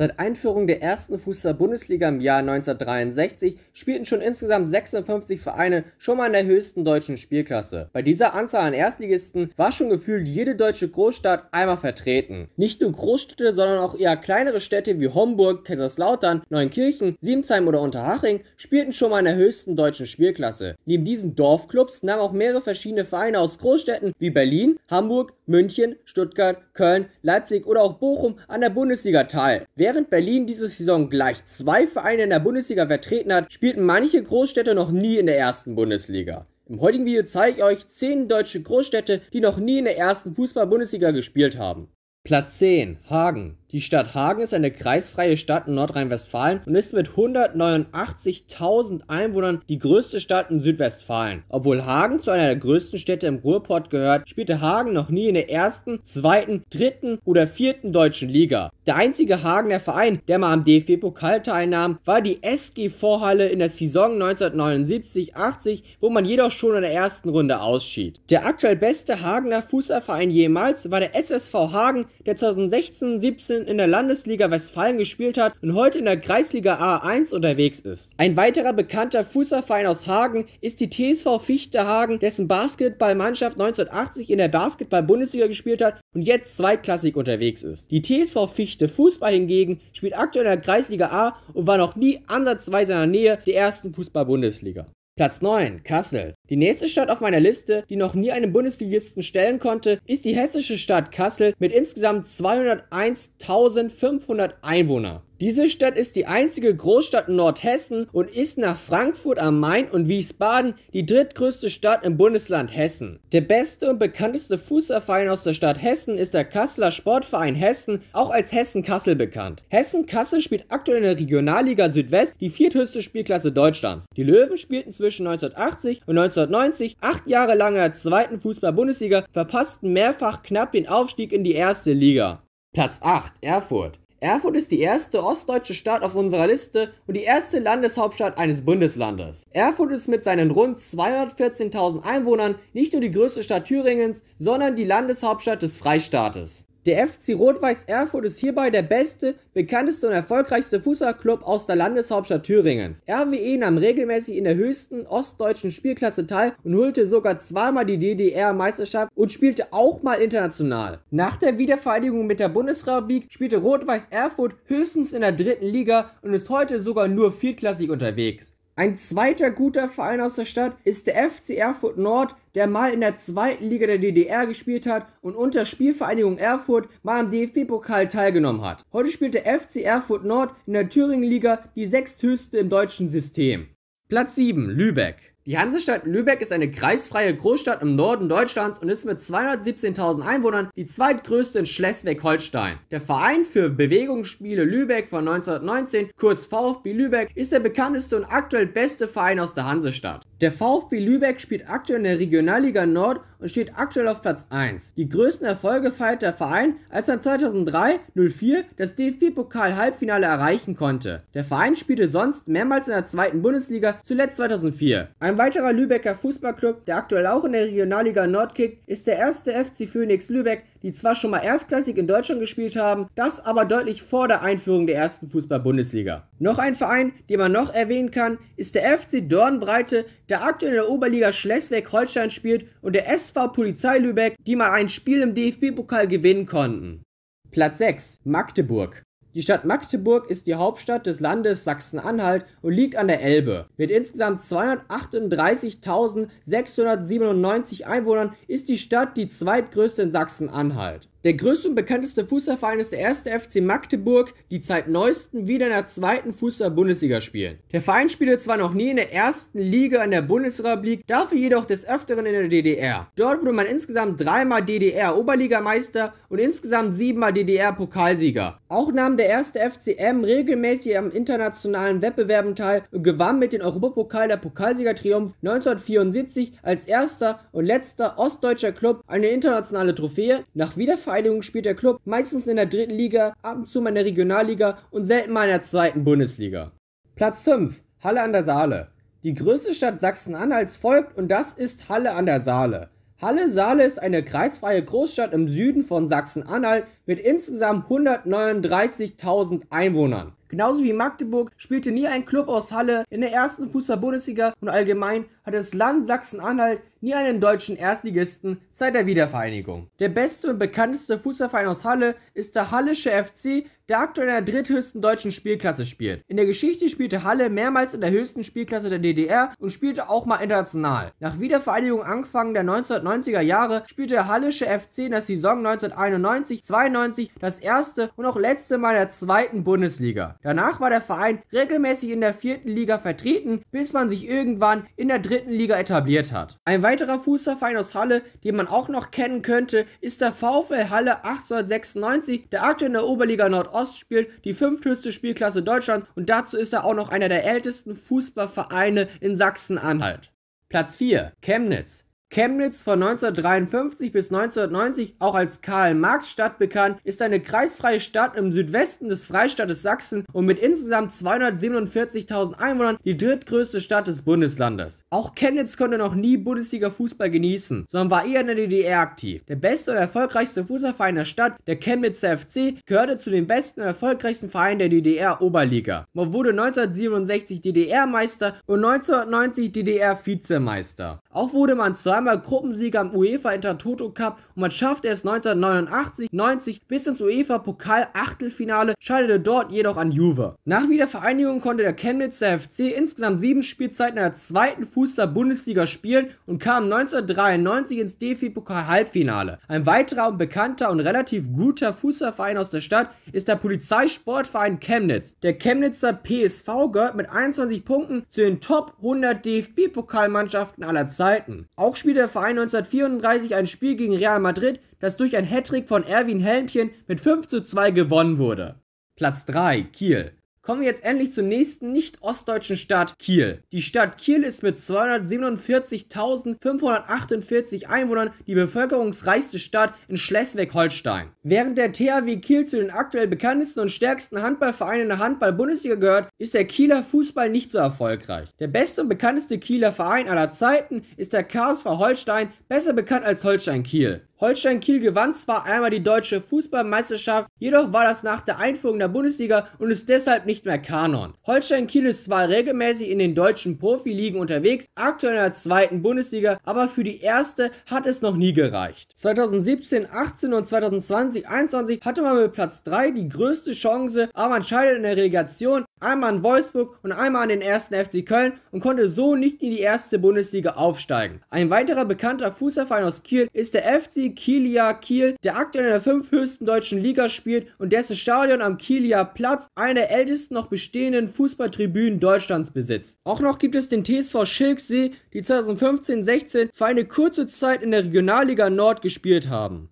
Seit Einführung der ersten Fußball-Bundesliga im Jahr 1963 spielten schon insgesamt 56 Vereine schon mal in der höchsten deutschen Spielklasse. Bei dieser Anzahl an Erstligisten war schon gefühlt jede deutsche Großstadt einmal vertreten. Nicht nur Großstädte, sondern auch eher kleinere Städte wie Homburg, Kaiserslautern, Neunkirchen, Siemensheim oder Unterhaching spielten schon mal in der höchsten deutschen Spielklasse. Neben diesen Dorfclubs nahmen auch mehrere verschiedene Vereine aus Großstädten wie Berlin, Hamburg, München, Stuttgart, Köln, Leipzig oder auch Bochum an der Bundesliga teil. Wer Während Berlin diese Saison gleich zwei Vereine in der Bundesliga vertreten hat, spielten manche Großstädte noch nie in der ersten Bundesliga. Im heutigen Video zeige ich euch 10 deutsche Großstädte, die noch nie in der ersten Fußball-Bundesliga gespielt haben. Platz 10 Hagen die Stadt Hagen ist eine kreisfreie Stadt in Nordrhein-Westfalen und ist mit 189.000 Einwohnern die größte Stadt in Südwestfalen. Obwohl Hagen zu einer der größten Städte im Ruhrpott gehört, spielte Hagen noch nie in der ersten, zweiten, dritten oder vierten deutschen Liga. Der einzige Hagener Verein, der mal am DFB-Pokal teilnahm, war die SG Vorhalle in der Saison 1979-80, wo man jedoch schon in der ersten Runde ausschied. Der aktuell beste Hagener Fußballverein jemals war der SSV Hagen, der 2016-17 19 in der Landesliga Westfalen gespielt hat und heute in der Kreisliga A1 unterwegs ist. Ein weiterer bekannter Fußballverein aus Hagen ist die TSV Fichte Hagen, dessen Basketballmannschaft 1980 in der Basketball-Bundesliga gespielt hat und jetzt zweitklassig unterwegs ist. Die TSV Fichte Fußball hingegen spielt aktuell in der Kreisliga A und war noch nie ansatzweise in der Nähe der ersten Fußball-Bundesliga. Platz 9, Kassel. Die nächste Stadt auf meiner Liste, die noch nie einen Bundesligisten stellen konnte, ist die hessische Stadt Kassel mit insgesamt 201.500 Einwohnern. Diese Stadt ist die einzige Großstadt in Nordhessen und ist nach Frankfurt am Main und Wiesbaden die drittgrößte Stadt im Bundesland Hessen. Der beste und bekannteste Fußballverein aus der Stadt Hessen ist der Kasseler Sportverein Hessen, auch als Hessen Kassel bekannt. Hessen Kassel spielt aktuell in der Regionalliga Südwest, die vierthöchste Spielklasse Deutschlands. Die Löwen spielten zwischen 1980 und 1990 acht Jahre lang in der zweiten Fußball-Bundesliga, verpassten mehrfach knapp den Aufstieg in die erste Liga. Platz 8 Erfurt. Erfurt ist die erste ostdeutsche Stadt auf unserer Liste und die erste Landeshauptstadt eines Bundeslandes. Erfurt ist mit seinen rund 214.000 Einwohnern nicht nur die größte Stadt Thüringens, sondern die Landeshauptstadt des Freistaates. Der FC Rot-Weiß Erfurt ist hierbei der beste, bekannteste und erfolgreichste Fußballclub aus der Landeshauptstadt Thüringens. RWE nahm regelmäßig in der höchsten ostdeutschen Spielklasse teil und holte sogar zweimal die DDR-Meisterschaft und spielte auch mal international. Nach der Wiedervereinigung mit der Bundesrepublik spielte Rot-Weiß Erfurt höchstens in der dritten Liga und ist heute sogar nur viertklassig unterwegs. Ein zweiter guter Verein aus der Stadt ist der FC Erfurt Nord, der mal in der zweiten Liga der DDR gespielt hat und unter Spielvereinigung Erfurt mal am DFB-Pokal teilgenommen hat. Heute spielt der FC Erfurt Nord in der Thüringen Liga die sechsthöchste im deutschen System. Platz 7 Lübeck die Hansestadt Lübeck ist eine kreisfreie Großstadt im Norden Deutschlands und ist mit 217.000 Einwohnern die zweitgrößte in Schleswig-Holstein. Der Verein für Bewegungsspiele Lübeck von 1919, kurz VfB Lübeck, ist der bekannteste und aktuell beste Verein aus der Hansestadt. Der VfB Lübeck spielt aktuell in der Regionalliga Nord und steht aktuell auf Platz 1. Die größten Erfolge feiert der Verein, als er 2003-04 das DFB-Pokal-Halbfinale erreichen konnte. Der Verein spielte sonst mehrmals in der zweiten Bundesliga, zuletzt 2004. Ein weiterer Lübecker Fußballclub, der aktuell auch in der Regionalliga Nord kickt, ist der erste FC Phoenix Lübeck, die zwar schon mal erstklassig in Deutschland gespielt haben, das aber deutlich vor der Einführung der ersten Fußball-Bundesliga. Noch ein Verein, den man noch erwähnen kann, ist der FC Dornbreite, der aktuell in der Oberliga Schleswig-Holstein spielt und der SV Polizei Lübeck, die mal ein Spiel im DFB-Pokal gewinnen konnten. Platz 6 Magdeburg. Die Stadt Magdeburg ist die Hauptstadt des Landes Sachsen-Anhalt und liegt an der Elbe. Mit insgesamt 238.697 Einwohnern ist die Stadt die zweitgrößte in Sachsen-Anhalt der größte und bekannteste Fußballverein ist der erste FC Magdeburg, die seit neuesten wieder in der zweiten Fußball-Bundesliga spielen. Der Verein spielte zwar noch nie in der ersten Liga in der Bundesrepublik, dafür jedoch des Öfteren in der DDR. Dort wurde man insgesamt dreimal DDR-Oberligameister und insgesamt siebenmal DDR-Pokalsieger. Auch nahm der erste FCM regelmäßig am internationalen Wettbewerben teil und gewann mit dem Europapokal der Pokalsieger-Triumph 1974 als erster und letzter ostdeutscher Club eine internationale Trophäe nach Wiedervereinigung Verteidigung spielt der Club meistens in der dritten Liga, ab und zu mal in der Regionalliga und selten mal in der zweiten Bundesliga. Platz 5. Halle an der Saale. Die größte Stadt Sachsen-Anhalts folgt und das ist Halle an der Saale. Halle Saale ist eine kreisfreie Großstadt im Süden von Sachsen-Anhalt mit insgesamt 139.000 Einwohnern. Genauso wie Magdeburg spielte nie ein Club aus Halle in der ersten Fußball-Bundesliga und allgemein hat das Land Sachsen-Anhalt nie einen deutschen Erstligisten seit der Wiedervereinigung. Der beste und bekannteste Fußballverein aus Halle ist der Hallische FC, der aktuell in der dritthöchsten deutschen Spielklasse spielt. In der Geschichte spielte Halle mehrmals in der höchsten Spielklasse der DDR und spielte auch mal international. Nach Wiedervereinigung Anfang der 1990er Jahre spielte der Hallische FC in der Saison 1991-92 das erste und auch letzte Mal in der zweiten Bundesliga. Danach war der Verein regelmäßig in der vierten Liga vertreten, bis man sich irgendwann in der dritten Liga etabliert hat. Ein weiterer Fußballverein aus Halle, den man auch noch kennen könnte, ist der VfL Halle 1896, der aktuell in der Oberliga Nordost spielt, die fünfthöchste Spielklasse Deutschlands und dazu ist er auch noch einer der ältesten Fußballvereine in Sachsen-Anhalt. Platz 4 Chemnitz Chemnitz von 1953 bis 1990, auch als Karl-Marx-Stadt bekannt, ist eine kreisfreie Stadt im Südwesten des Freistaates Sachsen und mit insgesamt 247.000 Einwohnern die drittgrößte Stadt des Bundeslandes. Auch Chemnitz konnte noch nie Bundesliga-Fußball genießen, sondern war eher in der DDR aktiv. Der beste und erfolgreichste Fußballverein der Stadt, der Chemnitzer FC, gehörte zu den besten und erfolgreichsten Vereinen der DDR-Oberliga. Man wurde 1967 DDR-Meister und 1990 DDR-Vizemeister. Auch wurde man zweimal zweimal Gruppensieger am UEFA Intertoto Cup und man schaffte es 1989, 90 bis ins UEFA Pokal Achtelfinale, scheiterte dort jedoch an Juve. Nach Wiedervereinigung konnte der Chemnitzer FC insgesamt sieben Spielzeiten in der zweiten Fußball-Bundesliga spielen und kam 1993 ins DFB-Pokal-Halbfinale. Ein weiterer und bekannter und relativ guter Fußballverein aus der Stadt ist der Polizeisportverein Chemnitz. Der Chemnitzer PSV gehört mit 21 Punkten zu den Top 100 DFB-Pokalmannschaften aller Zeiten. Auch spielt spielte der Verein 1934 ein Spiel gegen Real Madrid, das durch ein Hattrick von Erwin Helmchen mit 5 zu 2 gewonnen wurde. Platz 3: Kiel Kommen wir jetzt endlich zur nächsten nicht ostdeutschen Stadt Kiel. Die Stadt Kiel ist mit 247.548 Einwohnern die bevölkerungsreichste Stadt in Schleswig-Holstein. Während der THW Kiel zu den aktuell bekanntesten und stärksten Handballvereinen in der Handball-Bundesliga gehört, ist der Kieler Fußball nicht so erfolgreich. Der beste und bekannteste Kieler Verein aller Zeiten ist der KSV Holstein, besser bekannt als Holstein Kiel. Holstein Kiel gewann zwar einmal die deutsche Fußballmeisterschaft, jedoch war das nach der Einführung der Bundesliga und ist deshalb nicht mehr Kanon. Holstein Kiel ist zwar regelmäßig in den deutschen Profiligen unterwegs, aktuell in der zweiten Bundesliga, aber für die erste hat es noch nie gereicht. 2017, 18 und 2020, 21 hatte man mit Platz 3 die größte Chance, aber entscheidet in der Relegation einmal an Wolfsburg und einmal an den ersten FC Köln und konnte so nicht in die erste Bundesliga aufsteigen. Ein weiterer bekannter Fußballverein aus Kiel ist der FC Kielia Kiel, der aktuell in der fünfthöchsten deutschen Liga spielt und dessen Stadion am Kielia Platz eine der ältesten noch bestehenden Fußballtribünen Deutschlands besitzt. Auch noch gibt es den TSV Schilksee, die 2015-16 für eine kurze Zeit in der Regionalliga Nord gespielt haben.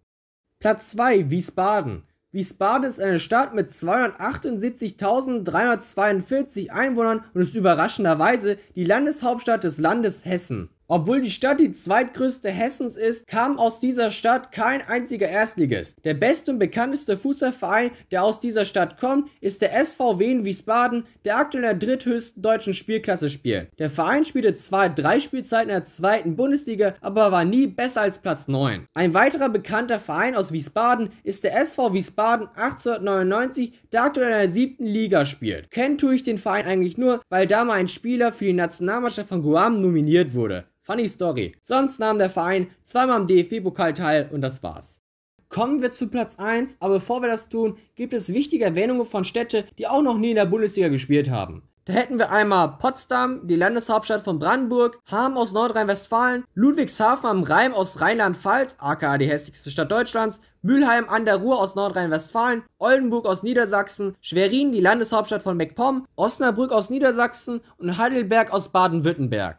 Platz 2 Wiesbaden. Wiesbaden ist eine Stadt mit 278.342 Einwohnern und ist überraschenderweise die Landeshauptstadt des Landes Hessen. Obwohl die Stadt die zweitgrößte Hessens ist, kam aus dieser Stadt kein einziger Erstligist. Der beste und bekannteste Fußballverein, der aus dieser Stadt kommt, ist der SV Wien Wiesbaden, der aktuell in der dritthöchsten deutschen Spielklasse spielt. Der Verein spielte zwar drei Spielzeiten in der zweiten Bundesliga, aber war nie besser als Platz 9. Ein weiterer bekannter Verein aus Wiesbaden ist der SV Wiesbaden 1899, der aktuell in der siebten Liga spielt. Kennt tue ich den Verein eigentlich nur, weil da mal ein Spieler für die Nationalmannschaft von Guam nominiert wurde. Funny Story. Sonst nahm der Verein zweimal am DFB-Pokal teil und das war's. Kommen wir zu Platz 1, aber bevor wir das tun, gibt es wichtige Erwähnungen von Städten, die auch noch nie in der Bundesliga gespielt haben. Da hätten wir einmal Potsdam, die Landeshauptstadt von Brandenburg, Hamm aus Nordrhein-Westfalen, Ludwigshafen am Rhein aus Rheinland-Pfalz, aka die hässlichste Stadt Deutschlands, Mülheim an der Ruhr aus Nordrhein-Westfalen, Oldenburg aus Niedersachsen, Schwerin, die Landeshauptstadt von MacPom, Osnabrück aus Niedersachsen und Heidelberg aus Baden-Württemberg.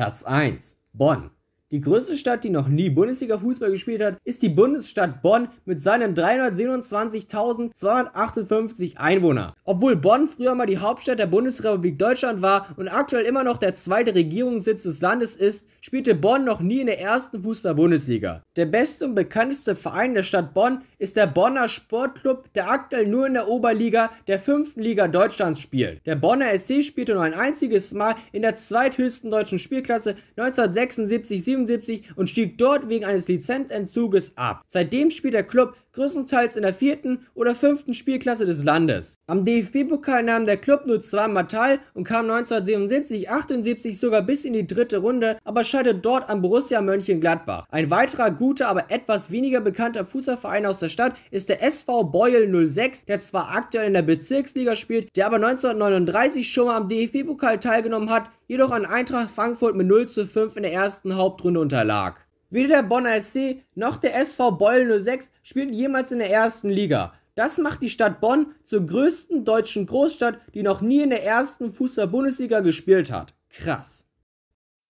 Platz 1 Bonn die größte Stadt, die noch nie Bundesliga-Fußball gespielt hat, ist die Bundesstadt Bonn mit seinen 327.258 Einwohnern. Obwohl Bonn früher mal die Hauptstadt der Bundesrepublik Deutschland war und aktuell immer noch der zweite Regierungssitz des Landes ist, spielte Bonn noch nie in der ersten Fußball-Bundesliga. Der beste und bekannteste Verein der Stadt Bonn ist der Bonner Sportclub, der aktuell nur in der Oberliga der fünften Liga Deutschlands spielt. Der Bonner SC spielte nur ein einziges Mal in der zweithöchsten deutschen Spielklasse 1976 1977 und stieg dort wegen eines Lizenzentzuges ab. Seitdem spielt der Club größtenteils in der vierten oder fünften Spielklasse des Landes. Am DFB-Pokal nahm der Club nur zweimal teil und kam 1977, 78 sogar bis in die dritte Runde, aber scheiterte dort an Borussia Mönchengladbach. Ein weiterer guter, aber etwas weniger bekannter Fußballverein aus der Stadt ist der SV Beuel 06, der zwar aktuell in der Bezirksliga spielt, der aber 1939 schon mal am DFB-Pokal teilgenommen hat, jedoch an Eintracht Frankfurt mit 0 zu 5 in der ersten Hauptrunde unterlag. Weder der Bonner SC noch der SV Beul 06 spielten jemals in der ersten Liga. Das macht die Stadt Bonn zur größten deutschen Großstadt, die noch nie in der ersten Fußball-Bundesliga gespielt hat. Krass.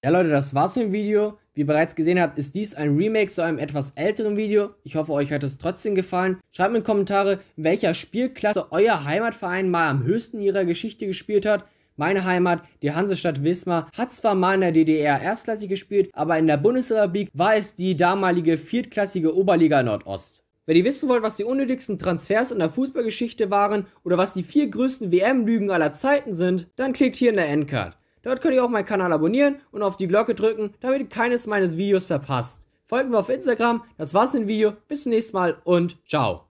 Ja Leute, das war's im Video. Wie ihr bereits gesehen habt, ist dies ein Remake zu einem etwas älteren Video. Ich hoffe, euch hat es trotzdem gefallen. Schreibt mir in Kommentare, welcher Spielklasse euer Heimatverein mal am höchsten ihrer Geschichte gespielt hat. Meine Heimat, die Hansestadt Wismar, hat zwar mal in der DDR erstklassig gespielt, aber in der Bundesrepublik war es die damalige viertklassige Oberliga Nordost. Wenn ihr wissen wollt, was die unnötigsten Transfers in der Fußballgeschichte waren oder was die vier größten WM-Lügen aller Zeiten sind, dann klickt hier in der Endcard. Dort könnt ihr auch meinen Kanal abonnieren und auf die Glocke drücken, damit ihr keines meines Videos verpasst. Folgt mir auf Instagram, das war's im Video, bis zum nächsten Mal und ciao.